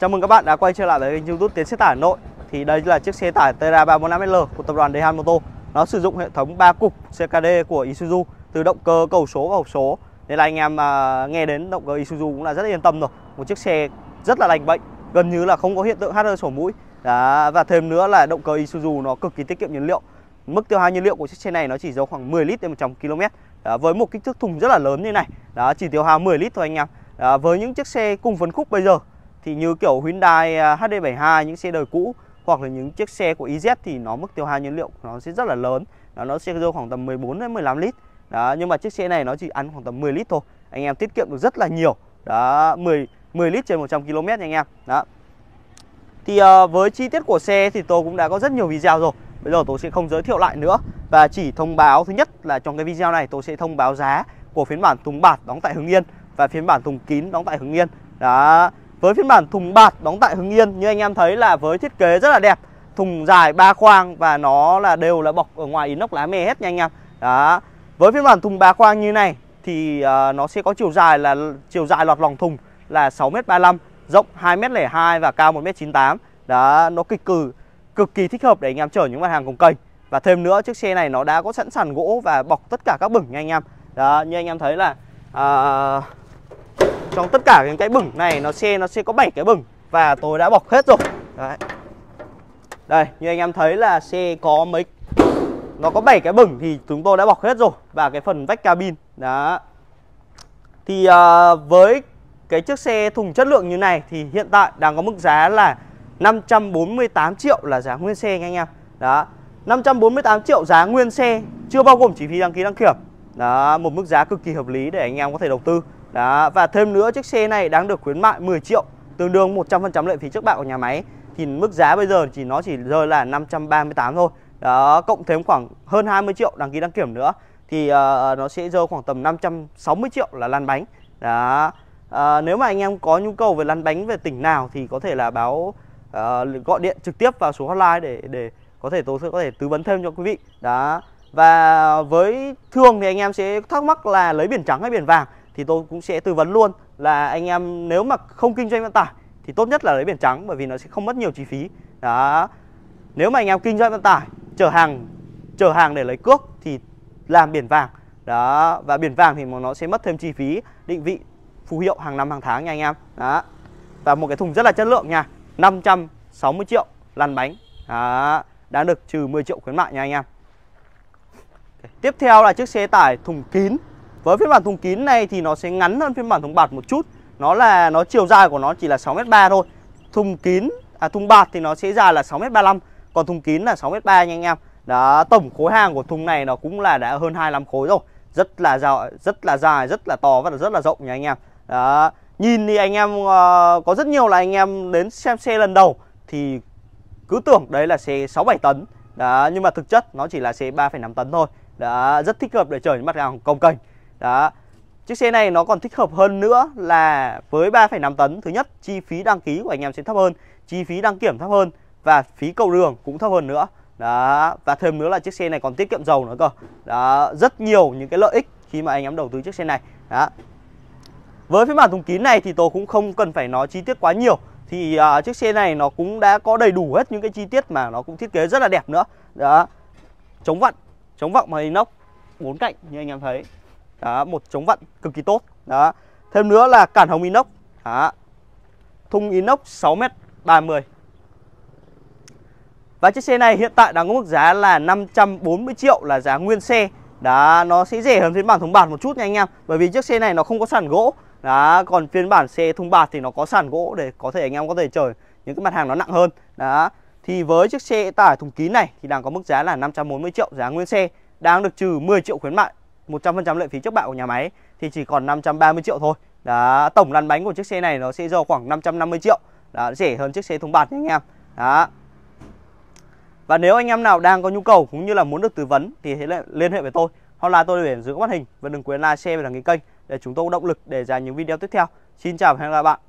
Chào mừng các bạn đã quay trở lại với kênh youtube Tiến xe tải Hà Nội Thì đây là chiếc xe tải Terra 315L của tập đoàn Dehan Moto Nó sử dụng hệ thống 3 cục CKD của Isuzu Từ động cơ cầu số và hộp số Nên là anh em à, nghe đến động cơ Isuzu cũng là rất yên tâm rồi Một chiếc xe rất là lành bệnh Gần như là không có hiện tượng hắt hơi sổ mũi Đó, Và thêm nữa là động cơ Isuzu nó cực kỳ tiết kiệm nhiên liệu Mức tiêu hao nhiên liệu của chiếc xe này nó chỉ dao khoảng 10 lít đến 100 km Đó, Với một kích thước thùng rất là lớn như này Đó, Chỉ tiêu hao 10 lít thôi anh em Đó, Với những chiếc xe cùng phân khúc bây giờ thì như kiểu Hyundai à, HD72 những xe đời cũ hoặc là những chiếc xe của EZ thì nó mức tiêu hao nhiên liệu nó sẽ rất là lớn đó nó sẽ rơi khoảng tầm 14 đến 15 lít đó nhưng mà chiếc xe này nó chỉ ăn khoảng tầm 10 lít thôi anh em tiết kiệm được rất là nhiều đó 10 10 lít trên 100 km nha anh em đó thì uh, với chi tiết của xe thì tôi cũng đã có rất nhiều video rồi bây giờ tôi sẽ không giới thiệu lại nữa và chỉ thông báo thứ nhất là trong cái video này tôi sẽ thông báo giá của phiên bản thùng bạt đóng tại Hưng Yên và phiên bản thùng kín đóng tại Hưng Yên đó với phiên bản thùng bạt đóng tại Hưng Yên như anh em thấy là với thiết kế rất là đẹp Thùng dài ba khoang và nó là đều là bọc ở ngoài inox lá me hết nha anh em Đó Với phiên bản thùng ba khoang như này thì uh, nó sẽ có chiều dài là chiều dài lọt lòng thùng là 6m35 Rộng 2m02 và cao 1m98 Đó nó kịch cử cực kỳ thích hợp để anh em chở những mặt hàng cùng kênh và thêm nữa chiếc xe này nó đã có sẵn sàn gỗ và bọc tất cả các bửng nha anh em đó như anh em thấy là à, trong tất cả những cái bửng này nó xe nó sẽ có 7 cái bửng và tôi đã bọc hết rồi đấy đây như anh em thấy là xe có mấy nó có 7 cái bửng thì chúng tôi đã bọc hết rồi và cái phần vách cabin đó thì à, với cái chiếc xe thùng chất lượng như này thì hiện tại đang có mức giá là 548 triệu là giá nguyên xe anh em đó 548 triệu giá nguyên xe chưa bao gồm chi phí đăng ký đăng kiểm đó một mức giá cực kỳ hợp lý để anh em có thể đầu tư đó và thêm nữa chiếc xe này đang được khuyến mại 10 triệu tương đương 100% lệ phí trước bạ của nhà máy thì mức giá bây giờ chỉ nó chỉ rơi là 538 thôi đó cộng thêm khoảng hơn 20 triệu đăng ký đăng kiểm nữa thì uh, nó sẽ rơi khoảng tầm 560 triệu là lăn bánh đó uh, nếu mà anh em có nhu cầu về lăn bánh về tỉnh nào thì có thể là báo uh, gọi điện trực tiếp vào số hotline để để có thể tôi sẽ có thể tư vấn thêm cho quý vị đó và với thường thì anh em sẽ thắc mắc là lấy biển trắng hay biển vàng thì tôi cũng sẽ tư vấn luôn là anh em nếu mà không kinh doanh vận tải thì tốt nhất là lấy biển trắng bởi vì nó sẽ không mất nhiều chi phí. Đó. Nếu mà anh em kinh doanh vận tải, chở hàng chở hàng để lấy cước thì làm biển vàng. Đó, và biển vàng thì nó sẽ mất thêm chi phí định vị phù hiệu hàng năm hàng tháng nha anh em. Đó. Và một cái thùng rất là chất lượng nha. 560 triệu lăn bánh. Đó, đã được trừ 10 triệu khuyến mại nha anh em. Tiếp theo là chiếc xe tải thùng kín Với phiên bản thùng kín này thì nó sẽ ngắn hơn phiên bản thùng bạt một chút Nó là nó chiều dài của nó chỉ là 6m3 thôi Thùng kín, à thùng bạt thì nó sẽ dài là 6m35 Còn thùng kín là 6m3 nha anh em Đó, tổng khối hàng của thùng này nó cũng là đã hơn 25 khối rồi Rất là dài, rất là dài, rất là to và rất là rộng nha anh em Đó, nhìn thì anh em uh, có rất nhiều là anh em đến xem xe lần đầu Thì cứ tưởng đấy là xe 6-7 tấn Đó, nhưng mà thực chất nó chỉ là xe 3,5 tấn thôi đã rất thích hợp để chở những mặt hàng công cành đó chiếc xe này nó còn thích hợp hơn nữa là với 3,5 tấn thứ nhất chi phí đăng ký của anh em sẽ thấp hơn chi phí đăng kiểm thấp hơn và phí cầu đường cũng thấp hơn nữa đó và thêm nữa là chiếc xe này còn tiết kiệm dầu nữa cơ đó rất nhiều những cái lợi ích khi mà anh em đầu tư chiếc xe này đó với phiên bản thùng kín này thì tôi cũng không cần phải nói chi tiết quá nhiều thì uh, chiếc xe này nó cũng đã có đầy đủ hết những cái chi tiết mà nó cũng thiết kế rất là đẹp nữa đó chống vặn chống vọng bằng inox bốn cạnh như anh em thấy đó một chống vặn cực kỳ tốt đó thêm nữa là cản hồng inox đó thùng inox 6m30 và chiếc xe này hiện tại đang có mức giá là 540 triệu là giá nguyên xe đó nó sẽ rẻ hơn phiên bản thùng bạt một chút nha anh em bởi vì chiếc xe này nó không có sàn gỗ đó còn phiên bản xe thùng bạt thì nó có sàn gỗ để có thể anh em có thể chở những cái mặt hàng nó nặng hơn đó thì với chiếc xe tải thùng kín này thì đang có mức giá là 540 triệu giá nguyên xe, đang được trừ 10 triệu khuyến mại, 100% lệ phí trước bạ của nhà máy thì chỉ còn 530 triệu thôi. Đó, tổng lăn bánh của chiếc xe này nó sẽ rơi khoảng 550 triệu. Đó, rẻ hơn chiếc xe thùng bạt nha anh em. Đó. Và nếu anh em nào đang có nhu cầu cũng như là muốn được tư vấn thì hãy liên hệ với tôi hoặc là tôi để dưới góc màn hình và đừng quên like, share và đăng ký kênh để chúng tôi có động lực để ra những video tiếp theo. Xin chào và hẹn gặp lại bạn.